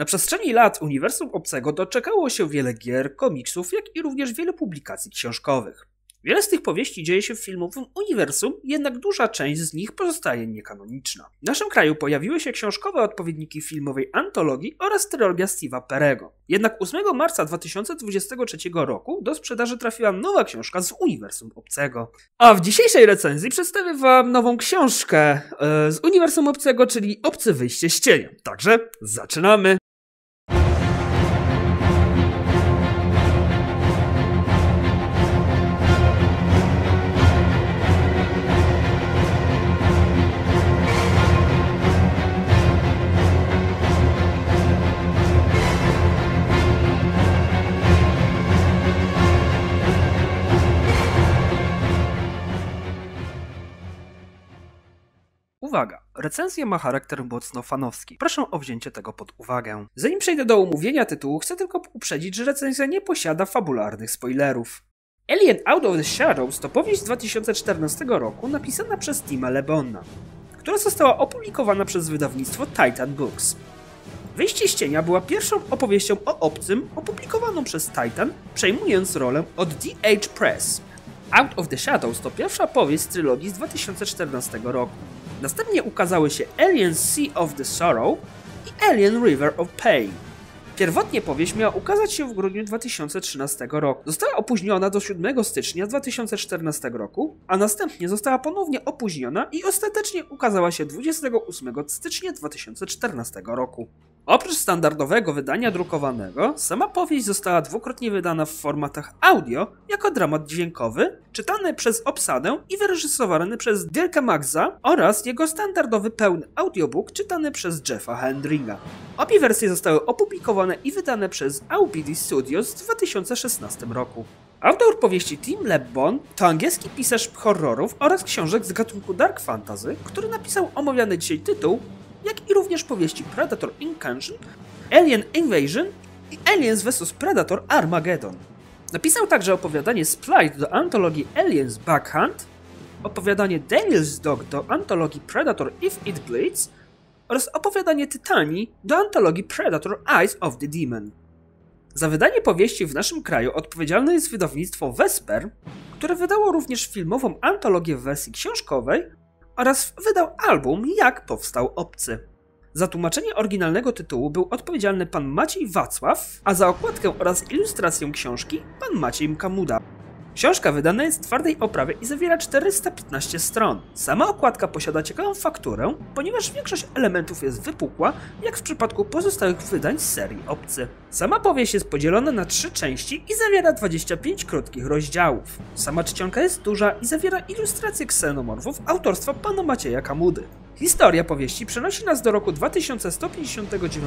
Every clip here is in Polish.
Na przestrzeni lat uniwersum obcego doczekało się wiele gier, komiksów, jak i również wiele publikacji książkowych. Wiele z tych powieści dzieje się w filmowym uniwersum, jednak duża część z nich pozostaje niekanoniczna. W naszym kraju pojawiły się książkowe odpowiedniki filmowej antologii oraz trylogia Steve'a Perego. Jednak 8 marca 2023 roku do sprzedaży trafiła nowa książka z uniwersum obcego. A w dzisiejszej recenzji przedstawię Wam nową książkę e, z uniwersum obcego, czyli Obcy wyjście z cienia. Także zaczynamy! Uwaga, recenzja ma charakter mocno fanowski. Proszę o wzięcie tego pod uwagę. Zanim przejdę do omówienia tytułu, chcę tylko uprzedzić, że recenzja nie posiada fabularnych spoilerów. Alien Out of the Shadows to powieść z 2014 roku napisana przez Tima Lebona, która została opublikowana przez wydawnictwo Titan Books. Wyjście z cienia była pierwszą opowieścią o obcym opublikowaną przez Titan, przejmując rolę od DH Press. Out of the Shadows to pierwsza powieść z trylogii z 2014 roku. Następnie ukazały się Alien Sea of the Sorrow i Alien River of Pain. Pierwotnie powieść miała ukazać się w grudniu 2013 roku. Została opóźniona do 7 stycznia 2014 roku, a następnie została ponownie opóźniona i ostatecznie ukazała się 28 stycznia 2014 roku. Oprócz standardowego wydania drukowanego, sama powieść została dwukrotnie wydana w formatach audio jako dramat dźwiękowy, czytany przez obsadę i wyreżyserowany przez Dirka Maxa oraz jego standardowy pełny audiobook czytany przez Jeffa Hendringa. Obie wersje zostały opublikowane i wydane przez AUPD Studios w 2016 roku. Autor powieści Tim LeBon to angielski pisarz horrorów oraz książek z gatunku dark fantasy, który napisał omawiany dzisiaj tytuł jak i również powieści Predator Incursion, Alien Invasion i Aliens vs. Predator Armageddon. Napisał także opowiadanie Splite do antologii Aliens Backhand, opowiadanie Daniel's Dog do antologii Predator If It Bleeds oraz opowiadanie Titanii do antologii Predator Eyes of the Demon. Za wydanie powieści w naszym kraju odpowiedzialne jest wydawnictwo Vesper, które wydało również filmową antologię w wersji książkowej oraz wydał album Jak powstał obcy. Za tłumaczenie oryginalnego tytułu był odpowiedzialny pan Maciej Wacław, a za okładkę oraz ilustrację książki pan Maciej Kamuda. Książka wydana jest w twardej oprawie i zawiera 415 stron. Sama okładka posiada ciekawą fakturę, ponieważ większość elementów jest wypukła, jak w przypadku pozostałych wydań z serii Obcy. Sama powieść jest podzielona na trzy części i zawiera 25 krótkich rozdziałów. Sama czcionka jest duża i zawiera ilustracje ksenomorfów autorstwa pana Macieja Kamudy. Historia powieści przenosi nas do roku 2159,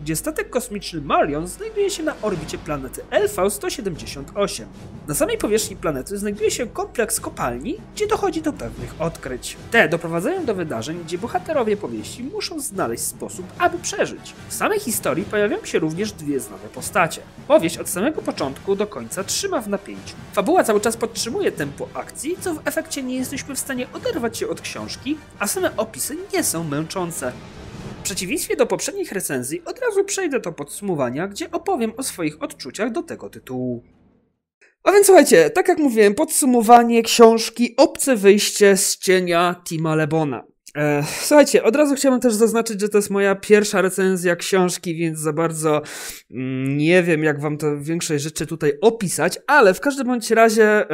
gdzie statek kosmiczny Marion znajduje się na orbicie planety LV-178. Na samej powierzchni planety znajduje się kompleks kopalni, gdzie dochodzi do pewnych odkryć. Te doprowadzają do wydarzeń, gdzie bohaterowie powieści muszą znaleźć sposób, aby przeżyć. W samej historii pojawiają się również dwie znane postacie. Powieść od samego początku do końca trzyma w napięciu. Fabuła cały czas podtrzymuje tempo akcji, co w efekcie nie jesteśmy w stanie oderwać się od książki, a same opisy nie są męczące. W przeciwieństwie do poprzednich recenzji, od razu przejdę do podsumowania, gdzie opowiem o swoich odczuciach do tego tytułu. A więc słuchajcie, tak jak mówiłem, podsumowanie książki Obce wyjście z cienia Tima Lebona. E, słuchajcie, od razu chciałbym też zaznaczyć, że to jest moja pierwsza recenzja książki, więc za bardzo mm, nie wiem, jak wam to większej rzeczy tutaj opisać, ale w każdym bądź razie.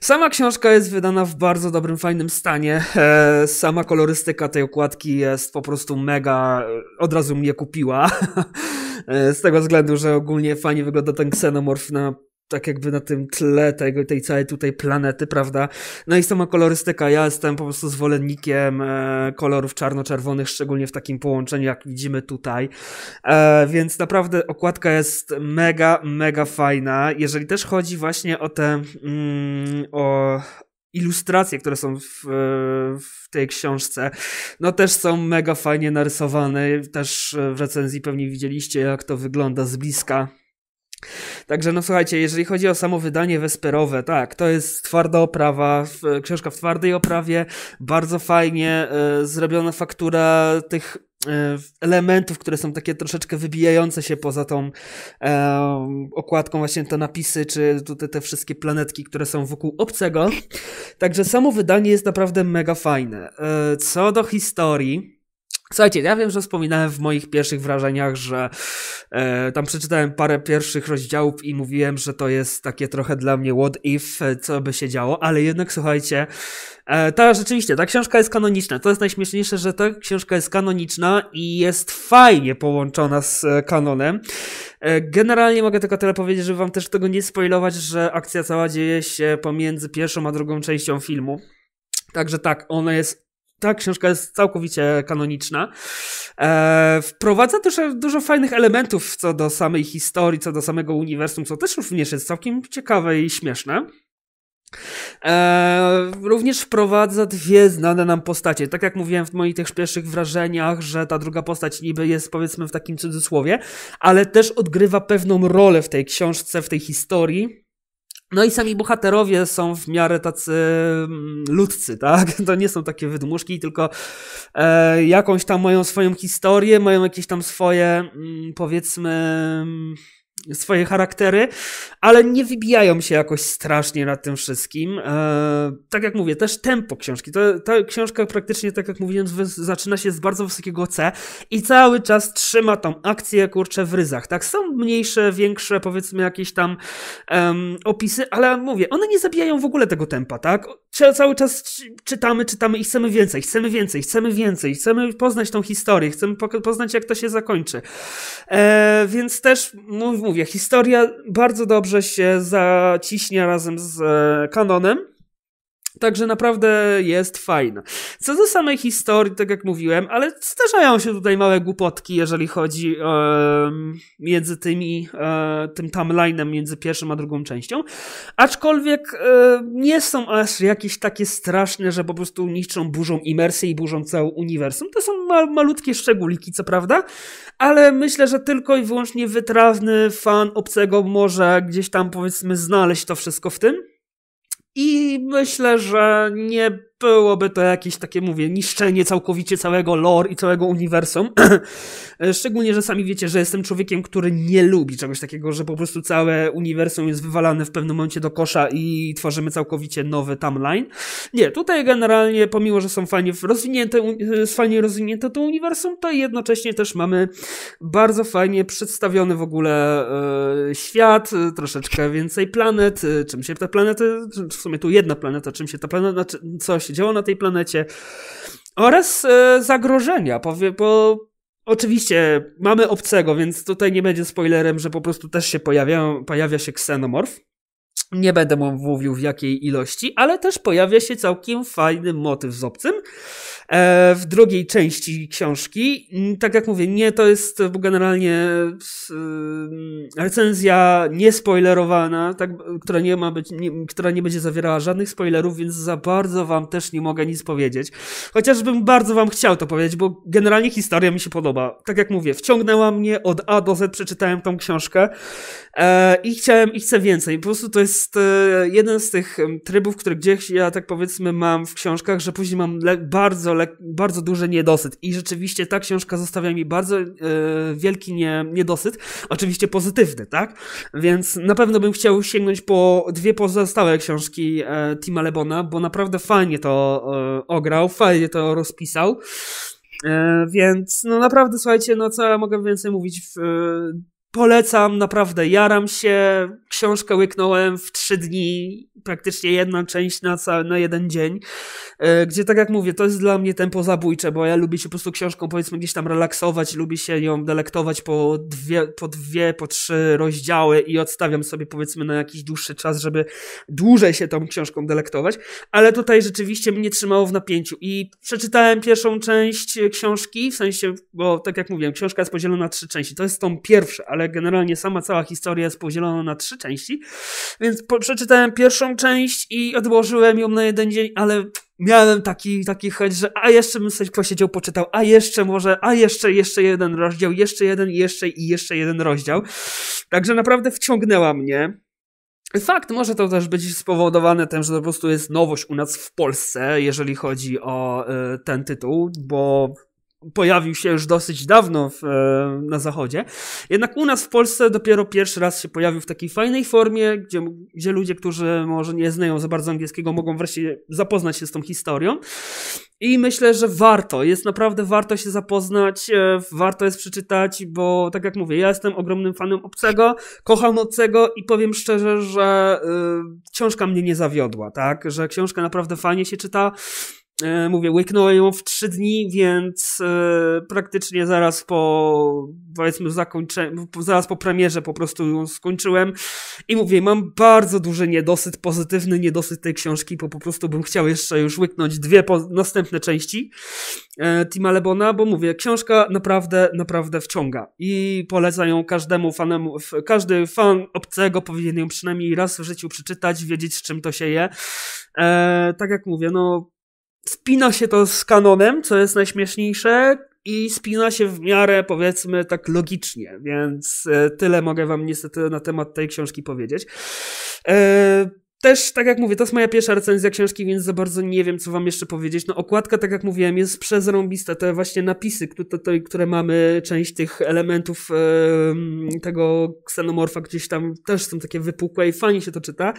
Sama książka jest wydana w bardzo dobrym, fajnym stanie. E, sama kolorystyka tej okładki jest po prostu mega, e, od razu mnie kupiła. E, z tego względu, że ogólnie fajnie wygląda ten ksenomorf na tak jakby na tym tle tego, tej całej tutaj planety, prawda? No i sama kolorystyka. Ja jestem po prostu zwolennikiem e, kolorów czarno-czerwonych, szczególnie w takim połączeniu, jak widzimy tutaj. E, więc naprawdę okładka jest mega, mega fajna. Jeżeli też chodzi właśnie o te, mm, o, ilustracje, które są w, w, tej książce, no też są mega fajnie narysowane. Też w recenzji pewnie widzieliście, jak to wygląda z bliska. Także no słuchajcie, jeżeli chodzi o samo wydanie Wesperowe, tak, to jest twarda oprawa, książka w twardej oprawie, bardzo fajnie y, zrobiona faktura tych e, elementów, które są takie troszeczkę wybijające się poza tą e, okładką, właśnie te napisy, czy tutaj te wszystkie planetki, które są wokół obcego. Także samo wydanie jest naprawdę mega fajne. E, co do historii, Słuchajcie, ja wiem, że wspominałem w moich pierwszych wrażeniach, że e, tam przeczytałem parę pierwszych rozdziałów i mówiłem, że to jest takie trochę dla mnie what if, e, co by się działo, ale jednak słuchajcie, e, ta rzeczywiście, ta książka jest kanoniczna. To jest najśmieszniejsze, że ta książka jest kanoniczna i jest fajnie połączona z e, kanonem. E, generalnie mogę tylko tyle powiedzieć, żeby wam też tego nie spoilować, że akcja cała dzieje się pomiędzy pierwszą a drugą częścią filmu. Także tak, ona jest ta książka jest całkowicie kanoniczna. E, wprowadza też dużo fajnych elementów co do samej historii, co do samego uniwersum, co też również jest całkiem ciekawe i śmieszne. E, również wprowadza dwie znane nam postacie. Tak jak mówiłem w moich tych pierwszych wrażeniach, że ta druga postać niby jest powiedzmy w takim cudzysłowie, ale też odgrywa pewną rolę w tej książce, w tej historii. No i sami bohaterowie są w miarę tacy mm, ludcy, tak? To nie są takie wydmuszki, tylko e, jakąś tam mają swoją historię, mają jakieś tam swoje, mm, powiedzmy, swoje charaktery, ale nie wybijają się jakoś strasznie nad tym wszystkim. E, tak jak mówię, też tempo książki. To, ta książka praktycznie, tak jak mówiłem, zaczyna się z bardzo wysokiego C i cały czas trzyma tą akcję, kurczę, w ryzach. Tak, są mniejsze, większe, powiedzmy, jakieś tam em, opisy, ale mówię, one nie zabijają w ogóle tego tempa, tak? Cały czas czytamy, czytamy i chcemy więcej, chcemy więcej, chcemy więcej, chcemy poznać tą historię, chcemy poznać, jak to się zakończy. E, więc też, mówię, no, mówię, historia bardzo dobrze się zaciśnia razem z e, kanonem. Także naprawdę jest fajna. Co do samej historii, tak jak mówiłem, ale zdarzają się tutaj małe głupotki, jeżeli chodzi e, między tymi, e, tym timeline'em między pierwszą a drugą częścią. Aczkolwiek e, nie są aż jakieś takie straszne, że po prostu niszczą burzą imersję i burzą całą uniwersum. To są ma malutkie szczególiki, co prawda, ale myślę, że tylko i wyłącznie wytrawny fan obcego może gdzieś tam powiedzmy znaleźć to wszystko w tym. I myślę, że nie byłoby to jakieś takie, mówię, niszczenie całkowicie całego lore i całego uniwersum. Szczególnie, że sami wiecie, że jestem człowiekiem, który nie lubi czegoś takiego, że po prostu całe uniwersum jest wywalane w pewnym momencie do kosza i tworzymy całkowicie nowy timeline. Nie, tutaj generalnie, pomimo, że są fajnie rozwinięte, jest fajnie rozwinięte to uniwersum, to jednocześnie też mamy bardzo fajnie przedstawiony w ogóle e, świat, e, troszeczkę więcej planet, e, czym się te planety, w sumie tu jedna planeta, czym się ta planeta, znaczy coś się działo na tej planecie oraz e, zagrożenia. Powie, bo oczywiście mamy obcego, więc tutaj nie będzie spoilerem, że po prostu też się pojawia pojawia się ksenomorf. Nie będę mu mówił w jakiej ilości, ale też pojawia się całkiem fajny motyw z obcym e, w drugiej części książki. Mm, tak jak mówię, nie, to jest e, generalnie e, recenzja niespoilerowana, tak, która, nie ma być, nie, która nie będzie zawierała żadnych spoilerów, więc za bardzo wam też nie mogę nic powiedzieć. Chociażbym bardzo wam chciał to powiedzieć, bo generalnie historia mi się podoba. Tak jak mówię, wciągnęła mnie od A do Z, przeczytałem tą książkę i chciałem i chcę więcej. Po prostu to jest jest e, jeden z tych trybów, które gdzieś ja tak powiedzmy mam w książkach, że później mam bardzo, bardzo duży niedosyt. I rzeczywiście ta książka zostawia mi bardzo e, wielki nie niedosyt. Oczywiście pozytywny, tak? Więc na pewno bym chciał sięgnąć po dwie pozostałe książki e, Tima Lebona, bo naprawdę fajnie to e, ograł, fajnie to rozpisał. E, więc no naprawdę słuchajcie, no co ja mogę więcej mówić w, Polecam, naprawdę, jaram się. Książkę łyknąłem w trzy dni, praktycznie jedna część na, cały, na jeden dzień. E, gdzie, tak jak mówię, to jest dla mnie tempo zabójcze, bo ja lubię się po prostu książką, powiedzmy, gdzieś tam relaksować, lubię się ją delektować po dwie, po, dwie, po trzy rozdziały i odstawiam sobie, powiedzmy, na jakiś dłuższy czas, żeby dłużej się tą książką delektować. Ale tutaj rzeczywiście mnie trzymało w napięciu i przeczytałem pierwszą część e, książki, w sensie, bo tak jak mówiłem, książka jest podzielona na trzy części. To jest tą pierwszą, ale ale generalnie sama cała historia jest podzielona na trzy części, więc przeczytałem pierwszą część i odłożyłem ją na jeden dzień, ale miałem taki, taki chęć, że a jeszcze bym coś posiedział, poczytał, a jeszcze może, a jeszcze, jeszcze jeden rozdział, jeszcze jeden, jeszcze i jeszcze jeden rozdział. Także naprawdę wciągnęła mnie. Fakt, może to też być spowodowane tym, że to po prostu jest nowość u nas w Polsce, jeżeli chodzi o y, ten tytuł, bo pojawił się już dosyć dawno w, e, na zachodzie. Jednak u nas w Polsce dopiero pierwszy raz się pojawił w takiej fajnej formie, gdzie, gdzie ludzie, którzy może nie znają za bardzo angielskiego, mogą wreszcie zapoznać się z tą historią. I myślę, że warto, jest naprawdę warto się zapoznać, e, warto jest przeczytać, bo tak jak mówię, ja jestem ogromnym fanem obcego, kocham obcego i powiem szczerze, że y, książka mnie nie zawiodła, tak? Że książka naprawdę fajnie się czyta. Y, mówię, łyknąłem ją w trzy dni, więc y, praktycznie zaraz po, powiedzmy, zakończeniu, zaraz po premierze po prostu ją skończyłem i mówię, mam bardzo duży niedosyt, pozytywny niedosyt tej książki, bo po prostu bym chciał jeszcze już łyknąć dwie następne części e, Tima Lebona, bo mówię, książka naprawdę, naprawdę wciąga i polecam ją każdemu fanemu, każdy fan obcego powinien ją przynajmniej raz w życiu przeczytać, wiedzieć z czym to się je. E, tak jak mówię, no spina się to z kanonem, co jest najśmieszniejsze, i spina się w miarę, powiedzmy, tak logicznie, więc e, tyle mogę wam niestety na temat tej książki powiedzieć. Yy, też, tak jak mówię, to jest moja pierwsza recenzja książki, więc za bardzo nie wiem, co wam jeszcze powiedzieć. No okładka, tak jak mówiłem, jest przezrąbista, te właśnie napisy, które, które mamy, część tych elementów yy, tego ksenomorfa gdzieś tam też są takie wypukłe i fajnie się to czyta.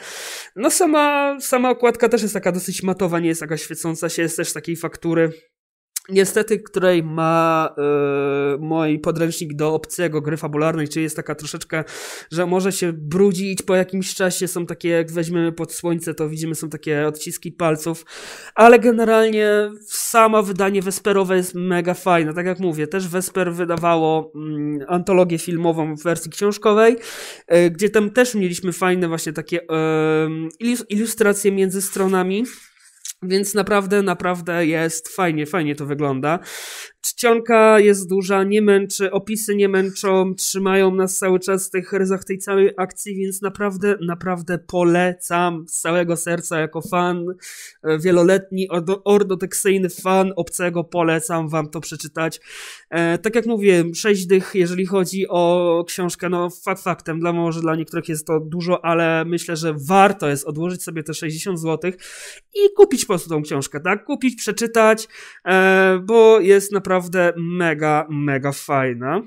No sama, sama okładka też jest taka dosyć matowa, nie jest jakaś świecąca się, jest też takiej faktury niestety, której ma e, mój podręcznik do obcego gry fabularnej, czyli jest taka troszeczkę, że może się brudzić po jakimś czasie, są takie, jak weźmiemy pod słońce, to widzimy, są takie odciski palców, ale generalnie samo wydanie Wesperowe jest mega fajne, tak jak mówię, też Wesper wydawało mm, antologię filmową w wersji książkowej, e, gdzie tam też mieliśmy fajne właśnie takie e, ilustracje między stronami, więc naprawdę, naprawdę jest fajnie, fajnie to wygląda. Czcionka jest duża, nie męczy, opisy nie męczą, trzymają nas cały czas w tych ryzach tej całej akcji, więc naprawdę, naprawdę polecam z całego serca jako fan, e, wieloletni, ordoteksyjny fan obcego, polecam wam to przeczytać. E, tak jak mówiłem, sześć dych, jeżeli chodzi o książkę, no fakt faktem, dla może dla niektórych jest to dużo, ale myślę, że warto jest odłożyć sobie te 60 zł i kupić po prostu tą książkę, tak? Kupić, przeczytać, e, bo jest naprawdę mega, mega fajna.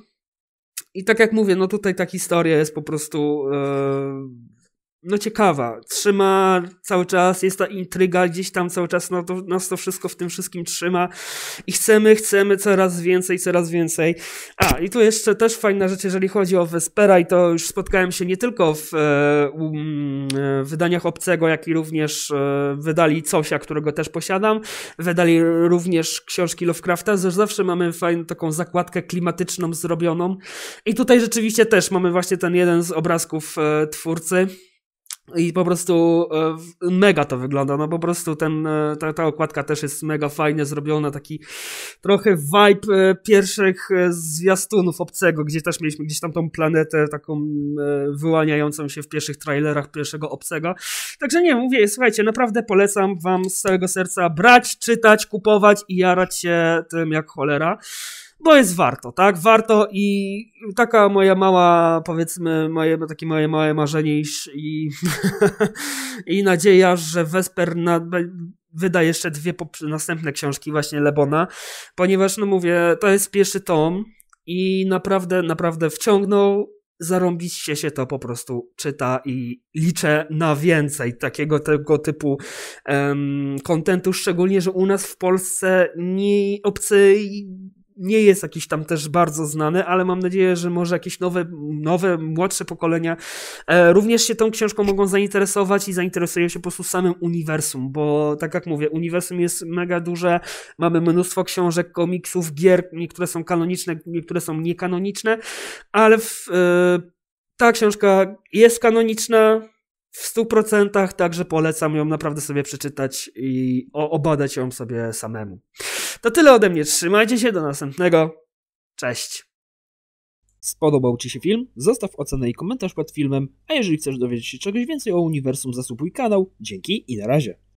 I tak jak mówię, no tutaj ta historia jest po prostu e, no ciekawa, trzyma cały czas, jest ta intryga gdzieś tam cały czas, no to, nas to wszystko w tym wszystkim trzyma i chcemy, chcemy coraz więcej, coraz więcej. A, i tu jeszcze też fajna rzecz, jeżeli chodzi o Vespera i to już spotkałem się nie tylko w e, mm, e wydaniach Obcego, jak i również e, wydali Cosia, którego też posiadam, wydali również książki Lovecrafta, że zawsze mamy fajną taką zakładkę klimatyczną zrobioną i tutaj rzeczywiście też mamy właśnie ten jeden z obrazków e, twórcy, i po prostu e, mega to wygląda, no po prostu ten, e, ta, ta okładka też jest mega fajnie zrobiona, taki trochę vibe e, pierwszych zwiastunów obcego, gdzie też mieliśmy gdzieś tam tą planetę taką wyłaniającą się w pierwszych trailerach pierwszego obcego. Także nie, mówię, słuchajcie, naprawdę polecam wam z całego serca brać, czytać, kupować i jarać się tym jak cholera bo no jest warto, tak? Warto i taka moja mała, powiedzmy, moje, takie moje małe marzenie i, i, i nadzieja, że Wesper na, wyda jeszcze dwie następne książki właśnie Lebona, ponieważ, no mówię, to jest pierwszy tom i naprawdę, naprawdę wciągnął, zarąbiście się to po prostu czyta i liczę na więcej takiego tego typu kontentu, um, szczególnie, że u nas w Polsce nie, obcy nie jest jakiś tam też bardzo znany, ale mam nadzieję, że może jakieś nowe, nowe młodsze pokolenia e, również się tą książką mogą zainteresować i zainteresują się po prostu samym uniwersum, bo tak jak mówię, uniwersum jest mega duże, mamy mnóstwo książek, komiksów, gier, niektóre są kanoniczne, niektóre są niekanoniczne, ale w, e, ta książka jest kanoniczna, w 100% także polecam ją naprawdę sobie przeczytać i obadać ją sobie samemu. To tyle ode mnie. Trzymajcie się, do następnego. Cześć. Spodobał Ci się film? Zostaw ocenę i komentarz pod filmem, a jeżeli chcesz dowiedzieć się czegoś więcej o uniwersum, zasłupuj kanał. Dzięki i na razie.